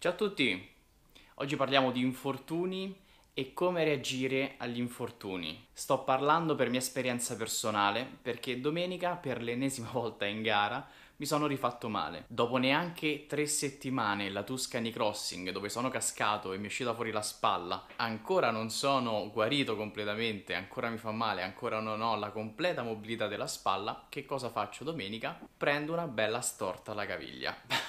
Ciao a tutti! Oggi parliamo di infortuni e come reagire agli infortuni. Sto parlando per mia esperienza personale perché domenica per l'ennesima volta in gara mi sono rifatto male. Dopo neanche tre settimane la Tuscany Crossing dove sono cascato e mi è uscita fuori la spalla, ancora non sono guarito completamente, ancora mi fa male, ancora non ho la completa mobilità della spalla, che cosa faccio domenica? Prendo una bella storta alla caviglia.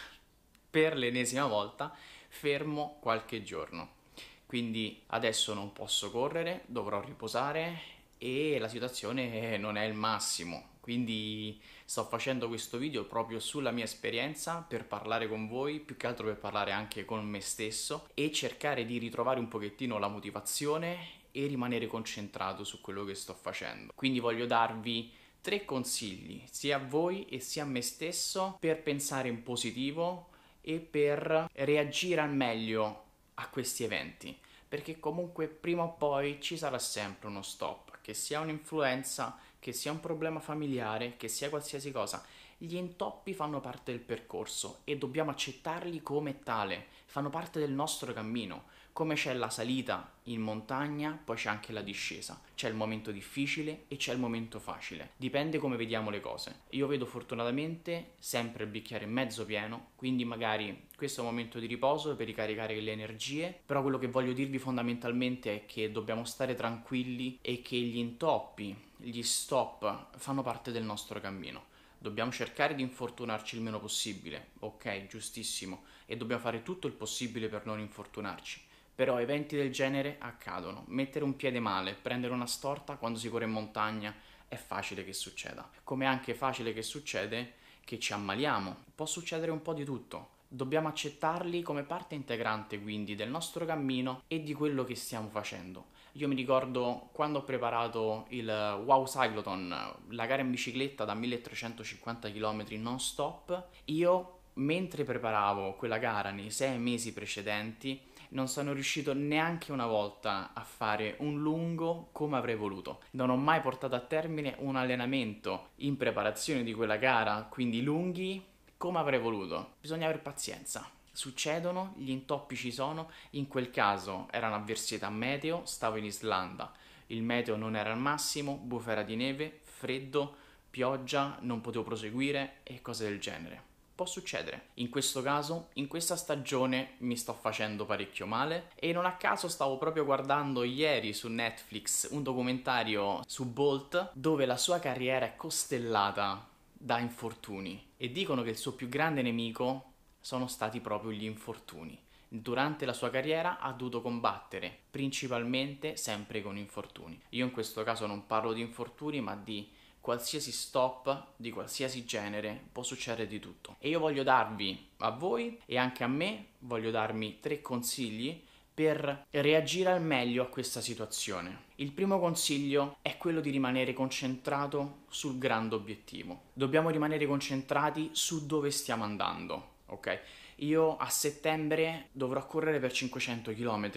per l'ennesima volta fermo qualche giorno. Quindi adesso non posso correre, dovrò riposare e la situazione non è il massimo. Quindi sto facendo questo video proprio sulla mia esperienza per parlare con voi, più che altro per parlare anche con me stesso e cercare di ritrovare un pochettino la motivazione e rimanere concentrato su quello che sto facendo. Quindi voglio darvi tre consigli, sia a voi e sia a me stesso, per pensare in positivo, e per reagire al meglio a questi eventi, perché comunque prima o poi ci sarà sempre uno stop, che sia un'influenza, che sia un problema familiare, che sia qualsiasi cosa. Gli intoppi fanno parte del percorso e dobbiamo accettarli come tale, fanno parte del nostro cammino come c'è la salita in montagna, poi c'è anche la discesa. C'è il momento difficile e c'è il momento facile. Dipende come vediamo le cose. Io vedo fortunatamente sempre il bicchiere mezzo pieno, quindi magari questo è un momento di riposo per ricaricare le energie, però quello che voglio dirvi fondamentalmente è che dobbiamo stare tranquilli e che gli intoppi, gli stop fanno parte del nostro cammino. Dobbiamo cercare di infortunarci il meno possibile, ok, giustissimo, e dobbiamo fare tutto il possibile per non infortunarci però eventi del genere accadono. Mettere un piede male, prendere una storta quando si corre in montagna è facile che succeda. Come è anche facile che succede che ci ammaliamo. Può succedere un po' di tutto. Dobbiamo accettarli come parte integrante quindi del nostro cammino e di quello che stiamo facendo. Io mi ricordo quando ho preparato il Wow Cycloton, la gara in bicicletta da 1350 km non stop, io mentre preparavo quella gara nei sei mesi precedenti non sono riuscito neanche una volta a fare un lungo come avrei voluto. Non ho mai portato a termine un allenamento in preparazione di quella gara, quindi lunghi, come avrei voluto. Bisogna avere pazienza. Succedono, gli intoppi ci sono, in quel caso era un'avversità meteo, stavo in Islanda, il meteo non era al massimo, bufera di neve, freddo, pioggia, non potevo proseguire e cose del genere può succedere. In questo caso, in questa stagione mi sto facendo parecchio male e non a caso stavo proprio guardando ieri su Netflix un documentario su Bolt dove la sua carriera è costellata da infortuni e dicono che il suo più grande nemico sono stati proprio gli infortuni durante la sua carriera ha dovuto combattere principalmente sempre con infortuni. Io in questo caso non parlo di infortuni, ma di qualsiasi stop di qualsiasi genere può succedere di tutto. E io voglio darvi a voi e anche a me, voglio darmi tre consigli per reagire al meglio a questa situazione. Il primo consiglio è quello di rimanere concentrato sul grande obiettivo. Dobbiamo rimanere concentrati su dove stiamo andando, ok? Io a settembre dovrò correre per 500 km,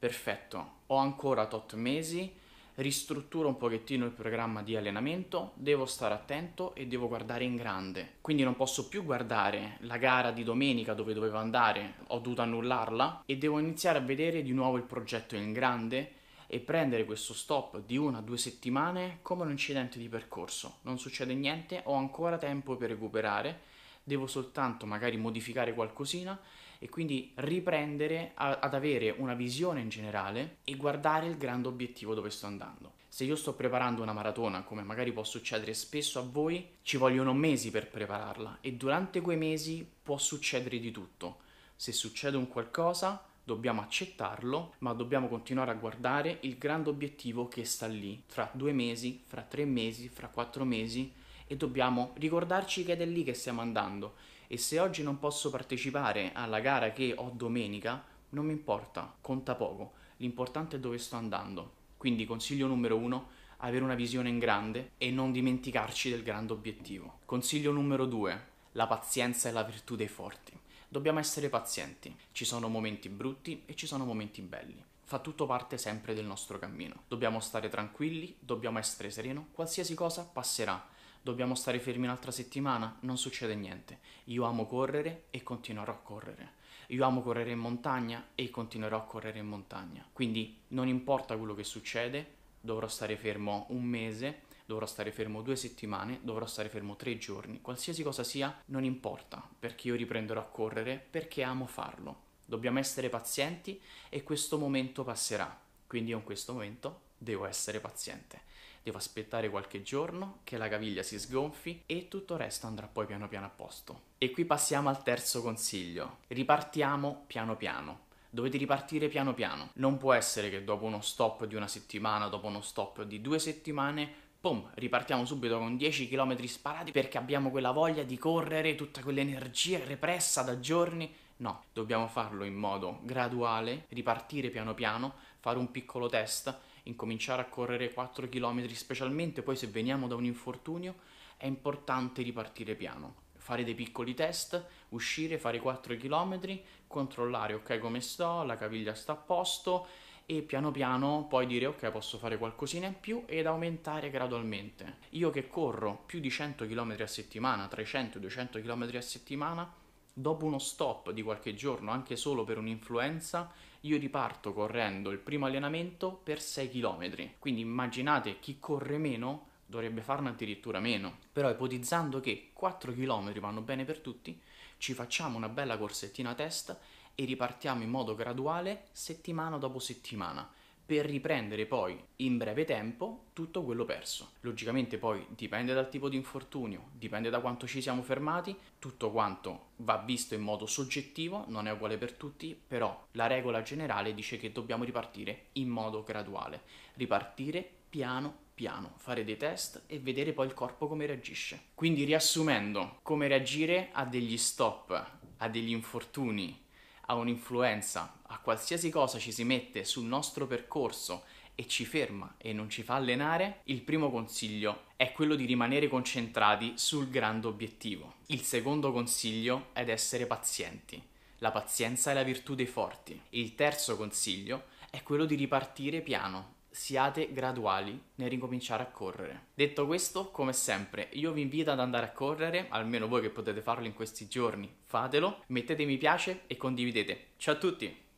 perfetto, ho ancora tot mesi ristrutturo un pochettino il programma di allenamento, devo stare attento e devo guardare in grande. Quindi non posso più guardare la gara di domenica dove dovevo andare, ho dovuto annullarla e devo iniziare a vedere di nuovo il progetto in grande e prendere questo stop di una o due settimane come un incidente di percorso. Non succede niente, ho ancora tempo per recuperare, devo soltanto magari modificare qualcosina e quindi riprendere a, ad avere una visione in generale e guardare il grande obiettivo dove sto andando. Se io sto preparando una maratona, come magari può succedere spesso a voi, ci vogliono mesi per prepararla e durante quei mesi può succedere di tutto. Se succede un qualcosa, dobbiamo accettarlo, ma dobbiamo continuare a guardare il grande obiettivo che sta lì, fra due mesi, fra tre mesi, fra quattro mesi, e dobbiamo ricordarci che è lì che stiamo andando e se oggi non posso partecipare alla gara che ho domenica, non mi importa, conta poco, l'importante è dove sto andando. Quindi consiglio numero uno, avere una visione in grande e non dimenticarci del grande obiettivo. Consiglio numero due, la pazienza è la virtù dei forti. Dobbiamo essere pazienti, ci sono momenti brutti e ci sono momenti belli fa tutto parte sempre del nostro cammino. Dobbiamo stare tranquilli, dobbiamo essere sereni, qualsiasi cosa passerà dobbiamo stare fermi un'altra settimana, non succede niente. Io amo correre e continuerò a correre. Io amo correre in montagna e continuerò a correre in montagna. Quindi non importa quello che succede, dovrò stare fermo un mese, dovrò stare fermo due settimane, dovrò stare fermo tre giorni, qualsiasi cosa sia, non importa, perché io riprenderò a correre perché amo farlo. Dobbiamo essere pazienti e questo momento passerà. Quindi io in questo momento devo essere paziente devo aspettare qualche giorno che la caviglia si sgonfi e tutto il resto andrà poi piano piano a posto. E qui passiamo al terzo consiglio. Ripartiamo piano piano. Dovete ripartire piano piano. Non può essere che dopo uno stop di una settimana, dopo uno stop di due settimane, Boom, ripartiamo subito con 10 km sparati perché abbiamo quella voglia di correre, tutta quell'energia repressa da giorni. No, dobbiamo farlo in modo graduale, ripartire piano piano, fare un piccolo test, incominciare a correre 4 km, specialmente poi se veniamo da un infortunio, è importante ripartire piano, fare dei piccoli test, uscire, fare 4 km, controllare ok come sto, la caviglia sta a posto e piano piano poi dire ok posso fare qualcosina in più ed aumentare gradualmente. Io che corro più di 100 km a settimana, 300-200 km a settimana, dopo uno stop di qualche giorno, anche solo per un'influenza, io riparto correndo il primo allenamento per 6 km. Quindi immaginate chi corre meno dovrebbe farne addirittura meno. Però ipotizzando che 4 km vanno bene per tutti, ci facciamo una bella corsettina a testa e ripartiamo in modo graduale settimana dopo settimana per riprendere poi in breve tempo tutto quello perso. Logicamente poi dipende dal tipo di infortunio, dipende da quanto ci siamo fermati, tutto quanto va visto in modo soggettivo, non è uguale per tutti, però la regola generale dice che dobbiamo ripartire in modo graduale, ripartire piano piano, fare dei test e vedere poi il corpo come reagisce. Quindi riassumendo, come reagire a degli stop, a degli infortuni, ha un'influenza, a qualsiasi cosa ci si mette sul nostro percorso e ci ferma e non ci fa allenare, il primo consiglio è quello di rimanere concentrati sul grande obiettivo. Il secondo consiglio è di essere pazienti. La pazienza è la virtù dei forti. Il terzo consiglio è quello di ripartire piano siate graduali nel ricominciare a correre. Detto questo, come sempre, io vi invito ad andare a correre, almeno voi che potete farlo in questi giorni, fatelo, mettete mi piace e condividete. Ciao a tutti!